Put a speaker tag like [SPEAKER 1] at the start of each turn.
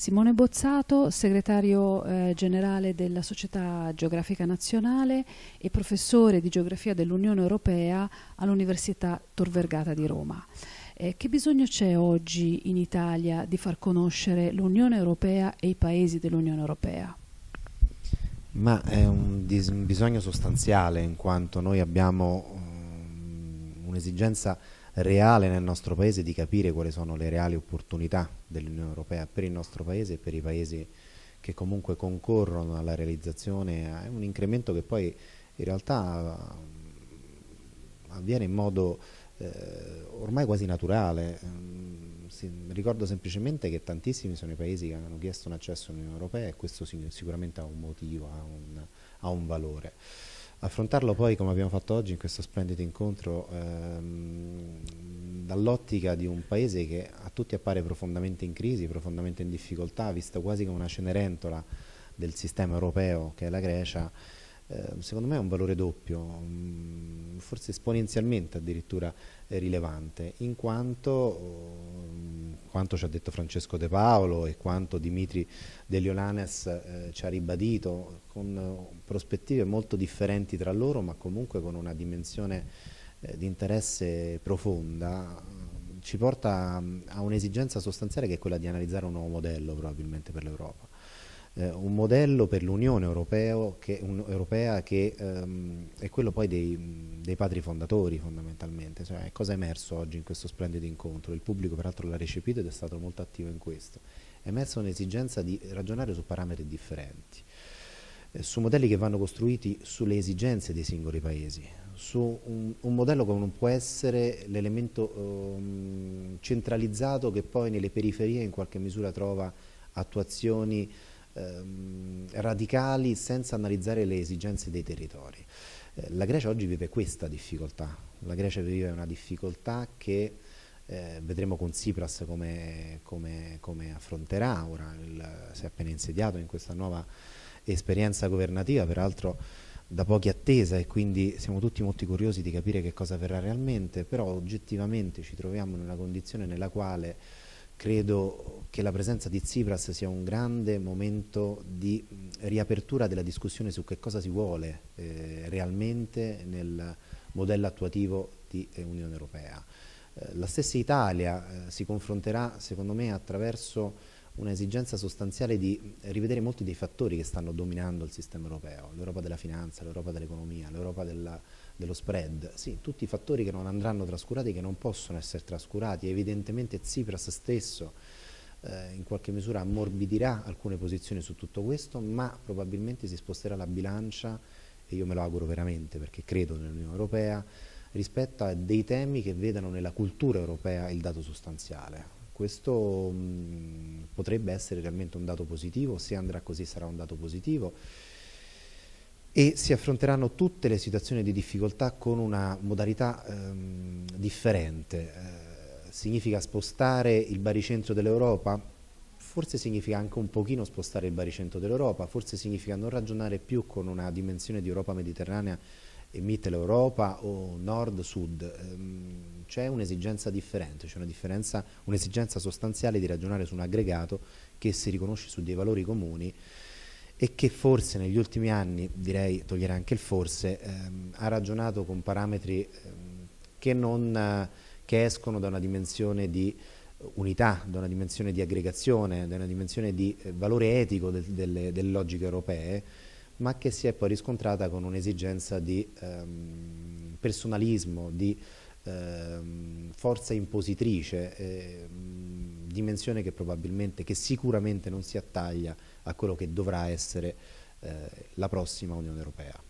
[SPEAKER 1] Simone Bozzato, segretario eh, generale della Società Geografica Nazionale e professore di geografia dell'Unione Europea all'Università Tor Vergata di Roma. Eh, che bisogno c'è oggi in Italia di far conoscere l'Unione Europea e i paesi dell'Unione Europea? Ma è un bisogno sostanziale in quanto noi abbiamo um, un'esigenza reale nel nostro paese di capire quali sono le reali opportunità dell'Unione Europea per il nostro paese e per i paesi che comunque concorrono alla realizzazione, è un incremento che poi in realtà mm, avviene in modo eh, ormai quasi naturale. Mm, ricordo semplicemente che tantissimi sono i paesi che hanno chiesto un accesso all'Unione Europea e questo sicuramente ha un motivo, ha un, ha un valore affrontarlo poi come abbiamo fatto oggi in questo splendido incontro ehm, dall'ottica di un paese che a tutti appare profondamente in crisi, profondamente in difficoltà, visto quasi come una cenerentola del sistema europeo che è la Grecia, eh, secondo me è un valore doppio, mh, mm, forse esponenzialmente addirittura rilevante, in quanto quanto ci ha detto Francesco De Paolo e quanto Dimitri De Leonanes eh, ci ha ribadito, con eh, prospettive molto differenti tra loro, ma comunque con una dimensione eh, di interesse profonda, eh, ci porta mm, a un'esigenza sostanziale che è quella di analizzare un nuovo modello probabilmente per l'Europa. Eh, un modello per l'Unione Europea che, un, europea che ehm, è quello poi dei dei padri fondatori fondamentalmente, cioè cosa è emerso oggi in questo splendido incontro? Il pubblico peraltro l'ha recepito ed è stato molto attivo in questo. È emersa un'esigenza di ragionare su parametri differenti, eh, su modelli che vanno costruiti sulle esigenze dei singoli paesi, su un, un modello che non può essere l'elemento eh, centralizzato che poi nelle periferie in qualche misura trova attuazioni ehm, radicali senza analizzare le esigenze dei territori. Eh, la Grecia oggi vive questa difficoltà, la Grecia vive una difficoltà che eh, vedremo con Tsipras come, come, come affronterà ora, il, si è appena insediato in questa nuova esperienza governativa, peraltro da pochi attesa e quindi siamo tutti molto curiosi di capire che cosa verrà realmente, però oggettivamente ci troviamo in una condizione nella quale Credo che la presenza di Tsipras sia un grande momento di mm, riapertura della discussione su che cosa si vuole eh, realmente nel modello attuativo di eh, Unione Europea. Eh, la stessa Italia eh, si confronterà, secondo me, attraverso un'esigenza sostanziale di mm, rivedere molti dei fattori che stanno dominando il sistema europeo, l'Europa della finanza, l'Europa dell'economia, l'Europa della dello spread, sì, tutti i fattori che non andranno trascurati, che non possono essere trascurati, evidentemente Tsipras stesso eh, in qualche misura ammorbidirà alcune posizioni su tutto questo, ma probabilmente si sposterà la bilancia, e io me lo auguro veramente perché credo nell'Unione Europea, rispetto a dei temi che vedano nella cultura europea il dato sostanziale. Questo mh, mm, potrebbe essere realmente un dato positivo, se andrà così sarà un dato positivo e si affronteranno tutte le situazioni di difficoltà con una modalità ehm, differente. Eh, significa spostare il baricentro dell'Europa? Forse significa anche un pochino spostare il baricentro dell'Europa, forse significa non ragionare più con una dimensione di Europa mediterranea e Mitteleuropa o nord-sud, ehm, c'è un'esigenza differente, c'è un'esigenza sostanziale di ragionare su un aggregato che si riconosce su dei valori comuni e che forse negli ultimi anni, direi togliere anche il forse, ehm, ha ragionato con parametri ehm, che, non, eh, che, escono da una dimensione di unità, da una dimensione di aggregazione, da una dimensione di eh, valore etico del, delle, delle, logiche europee, ma che si è poi riscontrata con un'esigenza di ehm, personalismo, di ehm, forza impositrice, eh, dimensione che probabilmente, che sicuramente non si attaglia a quello che dovrà essere eh, la prossima Unione Europea.